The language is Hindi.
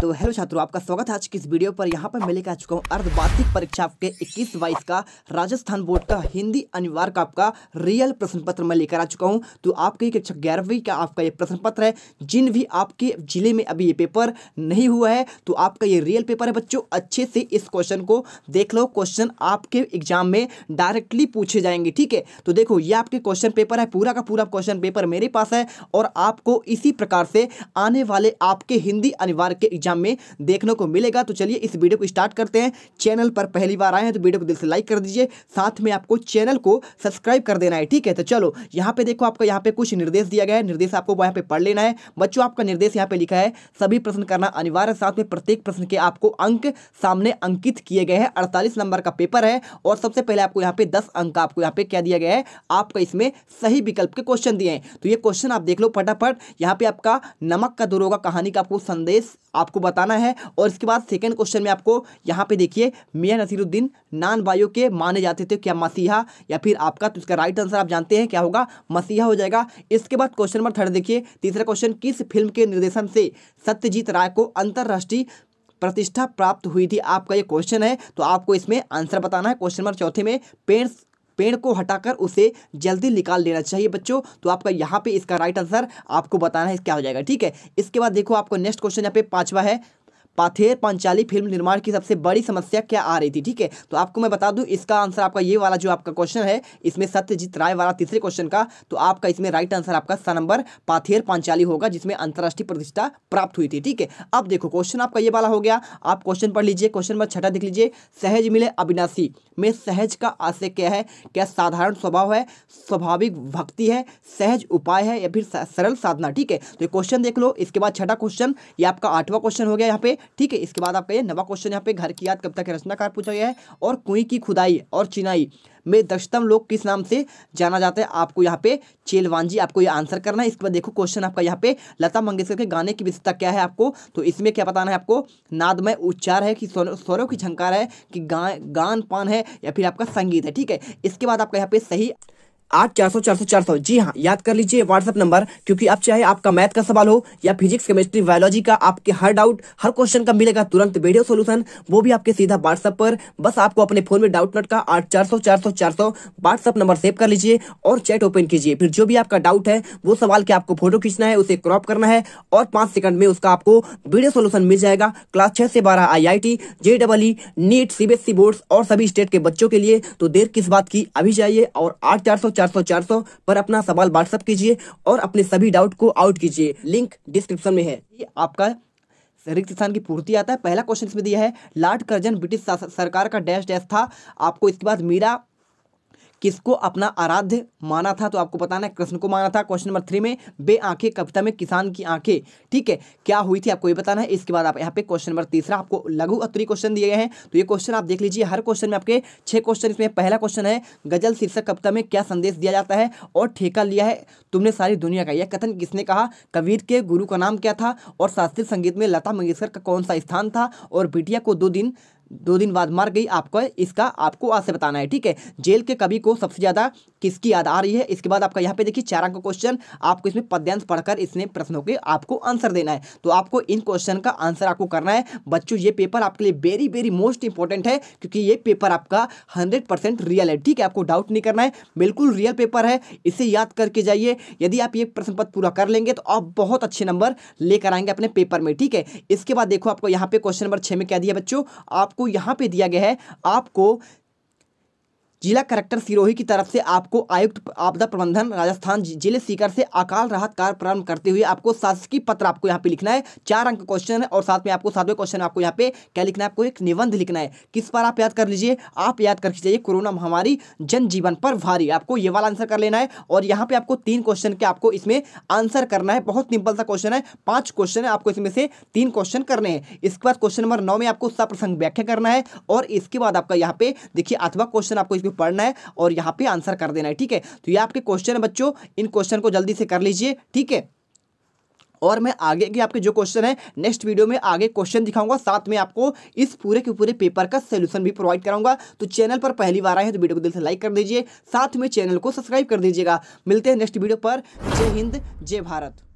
तो हेलो छात्रों आपका स्वागत है आज की इस वीडियो पर यहाँ पर मैं लेकर आ चुका हूँ अर्धवार्षिक परीक्षा आपके इक्कीस बाईस का राजस्थान बोर्ड का हिंदी अनिवार्य का आपका रियल प्रश्न पत्र मैं लेकर आ चुका हूँ तो आपके एक कक्षा ग्यारहवीं का आपका ये प्रश्न पत्र है जिन भी आपके जिले में अभी ये पेपर नहीं हुआ है तो आपका ये रियल पेपर है बच्चों अच्छे से इस क्वेश्चन को देख लो क्वेश्चन आपके एग्जाम में डायरेक्टली पूछे जाएंगे ठीक है तो देखो ये आपके क्वेश्चन पेपर है पूरा का पूरा क्वेश्चन पेपर मेरे पास है और आपको इसी प्रकार से आने वाले आपके हिंदी अनिवार्य के एग्जाम एग्जाम में देखने को मिलेगा तो चलिए इस वीडियो को स्टार्ट करते हैं चैनल पर पहली बार आए हैं तो वीडियो को दिल से लाइक कर दीजिए साथ में आपको चैनल को सब्सक्राइब कर देना है ठीक है तो चलो यहाँ पे देखो आपको यहाँ पे कुछ निर्देश दिया गया है निर्देश आपको यहाँ पे पढ़ लेना है बच्चों आपका निर्देश यहाँ पे लिखा है सभी प्रश्न करना अनिवार्य साथ में प्रत्येक प्रश्न के आपको अंक सामने अंकित किए गए हैं अड़तालीस नंबर का पेपर है और सबसे पहले आपको यहाँ पे दस अंक आपको यहाँ पे क्या दिया गया है आपका इसमें सही विकल्प के क्वेश्चन दिए हैं तो ये क्वेश्चन आप देख लो फटाफट यहाँ पे आपका नमक का दुरोगा कहानी का आपको संदेश आपको बताना है और इसके बाद सेकेंड क्वेश्चन में आपको यहाँ पे देखिए मियाँ नसीरुद्दीन नान बायो के माने जाते थे क्या मसीहा या फिर आपका तो इसका राइट आंसर आप जानते हैं क्या होगा मसीहा हो जाएगा इसके बाद क्वेश्चन नंबर थर्ड देखिए तीसरा क्वेश्चन किस फिल्म के निर्देशन से सत्यजीत राय को अंतर्राष्ट्रीय प्रतिष्ठा प्राप्त हुई थी आपका ये क्वेश्चन है तो आपको इसमें आंसर बताना है क्वेश्चन नंबर चौथे में पेंट्स पेड़ को हटाकर उसे जल्दी निकाल लेना चाहिए बच्चों तो आपका यहाँ पे इसका राइट आंसर आपको बताना है क्या हो जाएगा ठीक है इसके बाद देखो आपको नेक्स्ट क्वेश्चन यहाँ पे पांचवा है पाथेर पंचाली फिल्म निर्माण की सबसे बड़ी समस्या क्या आ रही थी ठीक है तो आपको मैं बता दूं इसका आंसर आपका ये वाला जो आपका क्वेश्चन है इसमें सत्यजीत राय वाला तीसरे क्वेश्चन का तो आपका इसमें राइट आंसर आपका स नंबर पाथेर पांचाली होगा जिसमें अंतर्राष्ट्रीय प्रतिष्ठा प्राप्त हुई थी ठीक है अब देखो क्वेश्चन आपका ये वाला हो गया आप क्वेश्चन पढ़ लीजिए क्वेश्चन नंबर छठा देख लीजिए सहज मिले अविनाशी में सहज का आशय क्या है क्या साधारण स्वभाव है स्वाभाविक भक्ति है सहज उपाय है या फिर सरल साधना ठीक है तो क्वेश्चन देख लो इसके बाद छठा क्वेश्चन ये आपका आठवां क्वेश्चन हो गया यहाँ पे ठीक है इसके बाद आपका ये नवा क्वेश्चन यहाँ पे घर की याद कविता के रचनाकार पूछा गया है और कुई की खुदाई और चिनाई में दक्षतम लोग किस नाम से जाना जाता है आपको यहाँ पे चेलवांजी आपको ये आंसर करना है इसके बाद देखो क्वेश्चन आपका यहाँ पे लता मंगेशकर के गाने की विशेषता क्या है आपको तो इसमें क्या बताना है आपको नादमय उच्चार है कि स्वरों की झंकार है कि गा, गान पान है या फिर आपका संगीत है ठीक है इसके बाद आपका यहाँ पे सही आठ चार सौ चार सौ चार सौ जी हाँ याद कर लीजिए व्हाट्सएप नंबर क्योंकि अब चाहे आपका मैथ का सवाल हो या फिजिक्स केमिस्ट्री बायोलॉजी का आपके हर डाउट हर क्वेश्चन का मिलेगा तुरंत वीडियो सोल्यूशन वो भी आपके सीधा व्हाट्सएप पर बस आपको अपने फोन में डाउट नोट का आठ चार सौ चार सौ चार सौ व्हाट्सएप नंबर सेव कर लीजिए और चैट ओपन कीजिए फिर जो भी आपका डाउट है वो सवाल के आपको फोटो खींचना है उसे क्रॉप करना है और पांच सेकंड में उसका आपको वीडियो सोल्यूशन मिल जाएगा क्लास छह से बारह I I T J double E NEET CBSE board और सभी स्टेट के बच्चों के लिए तो देर किस बात की अभी जाइए और आठ चार सौ चार सौ चार सौ पर अपना सवाल व्हाट्सअप कीजिए और अपने सभी डाउट को आउट कीजिए लिंक डिस्क्रिप्शन में है आपका रिक्त स्थान की पूर्ति आता है पहला क्वेश्चन इसमें दिया है लॉर्ड कर्जन ब्रिटिश सरकार का डैश डैश था आपको इसके बाद मीरा किसको अपना आराध्य माना था तो आपको बताना है कृष्ण को माना था क्वेश्चन नंबर थ्री में बे आंखें कविता में किसान की आंखें ठीक है क्या हुई थी आपको ये बताना है इसके बाद आप यहाँ पे क्वेश्चन नंबर तीसरा आपको लघु अतरी क्वेश्चन दिए गए हैं तो ये क्वेश्चन आप देख लीजिए हर क्वेश्चन में आपके छह क्वेश्चन इसमें पहला क्वेश्चन है गजल शीर्षक कविता में क्या संदेश दिया जाता है और ठेका लिया है तुमने सारी दुनिया का यह कथन किसने कहा कबीर के गुरु का नाम क्या था और शास्त्रीय संगीत में लता मंगेशकर का कौन सा स्थान था और बिटिया को दो दिन दो दिन बाद मर गई आपको इसका आपको आज से बताना है ठीक है जेल के कवि को सबसे ज़्यादा किसकी याद आ रही है इसके बाद आपका यहाँ पे देखिए चार अंक क्वेश्चन आपको इसमें पद्यांश पढ़कर इसने प्रश्नों के आपको आंसर देना है तो आपको इन क्वेश्चन का आंसर आपको करना है बच्चों ये पेपर आपके लिए वेरी वेरी मोस्ट इंपॉर्टेंट है क्योंकि ये पेपर आपका हंड्रेड परसेंट रियल है ठीक है आपको डाउट नहीं करना है बिल्कुल रियल पेपर है इसे याद करके जाइए यदि आप ये प्रश्न पत्र पूरा कर लेंगे तो आप बहुत अच्छे नंबर लेकर आएंगे अपने पेपर में ठीक है इसके बाद देखो आपको यहाँ पे क्वेश्चन नंबर छः में क्या दिया बच्चों आपको आपको यहां पे दिया गया है आपको जिला कलेक्टर सिरोही की तरफ से आपको आयुक्त आपदा प्रबंधन राजस्थान जिले सीकर से अकाल राहत कार्य प्रारंभ करते हुए आपको शासकीय पत्र आपको यहाँ पे लिखना है चार अंक क्वेश्चन है और साथ में आपको सातवें क्वेश्चन आपको यहाँ पे क्या लिखना है आपको एक निबंध लिखना है किस पर आप याद कर लीजिए आप याद करके जाइए कोरोना महामारी जनजीवन पर भारी आपको ये वाला आंसर कर लेना है और यहाँ पे आपको तीन क्वेश्चन के आपको इसमें आंसर करना है बहुत सिंपल सा क्वेश्चन है पांच क्वेश्चन है आपको इसमें से तीन क्वेश्चन करने हैं इसके बाद क्वेश्चन नंबर नौ में आपको सप्रसंग व्याख्या करना है और इसके बाद आपका यहाँ पे देखिए आठवा क्वेश्चन आपको इसमें वीडियो पढ़ना है और यहाँ पे आंसर कर देना है ठीक है तो ये आपके क्वेश्चन है बच्चों इन क्वेश्चन को जल्दी से कर लीजिए ठीक है और मैं आगे के आपके जो क्वेश्चन है नेक्स्ट वीडियो में आगे क्वेश्चन दिखाऊंगा साथ में आपको इस पूरे के पूरे पेपर का सोल्यूशन भी प्रोवाइड कराऊंगा तो चैनल पर पहली बार आए हैं तो वीडियो को दिल से लाइक कर दीजिए साथ में चैनल को सब्सक्राइब कर दीजिएगा मिलते हैं नेक्स्ट वीडियो पर जय हिंद जय भारत